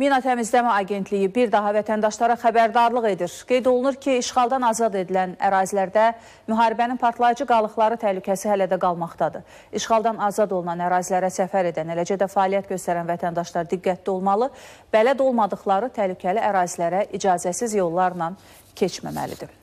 Mina Təmizləmə Agentliyi bir daha vətəndaşlara xəbərdarlıq edir. Qeyd olunur ki, işğaldan azad edilən ərazilərdə müharibənin partlayıcı qalıqları təhlükəsi hələ də qalmaqdadır. İşğaldan azad olunan ərazilərə səfər edən, eləcə də fəaliyyət göstərən vətəndaşlar diqqətli olmalı, bələd olmadıqları təhlükəli ərazilərə icazəsiz yollarla keçməməlidir.